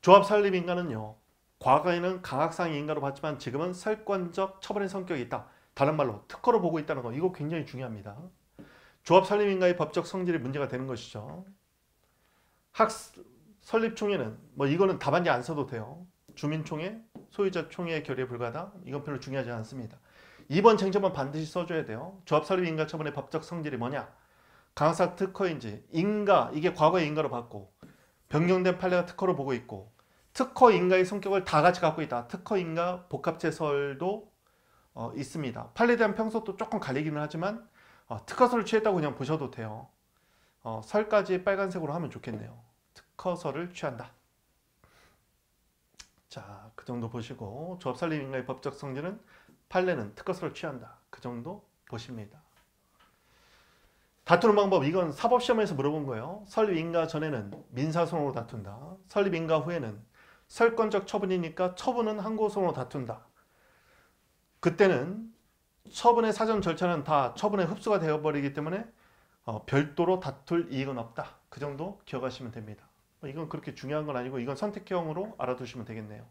조합설립 인간은요. 과거에는 강학상 인간으로 봤지만 지금은 설권적 처벌의 성격이 있다. 다른 말로 특허로 보고 있다는 거 이거 굉장히 중요합니다. 조합설립 인가의 법적 성질이 문제가 되는 것이죠. 학 설립총회는 뭐 이거는 답안지 안 써도 돼요. 주민총회, 소유자총회 결의에 불과하다. 이건 별로 중요하지 않습니다. 이번 쟁점은 반드시 써줘야 돼요. 조합설립 인가 처분의 법적 성질이 뭐냐? 강사 특허인지 인가 이게 과거의 인가로 봤고 변경된 판례가 특허로 보고 있고 특허 인가의 성격을 다 같이 갖고 있다. 특허 인가 복합체설도 어, 있습니다. 판례에 대한 평소도 조금 갈리기는 하지만 어, 특허서를 취했다고 그냥 보셔도 돼요. 어, 설까지 빨간색으로 하면 좋겠네요. 특허서를 취한다. 자, 그 정도 보시고 조합살림 인가의 법적 성질은 판례는 특허서를 취한다. 그 정도 보십니다. 다투는 방법 이건 사법시험에서 물어본 거예요. 설립인가 전에는 민사소송으로 다툰다. 설립인가 후에는 설권적 처분이니까 처분은 항고소송으로 다툰다. 그때는 처분의 사전 절차는 다 처분에 흡수가 되어버리기 때문에 어, 별도로 다툴 이익은 없다. 그 정도 기억하시면 됩니다. 뭐 이건 그렇게 중요한 건 아니고 이건 선택형으로 알아두시면 되겠네요.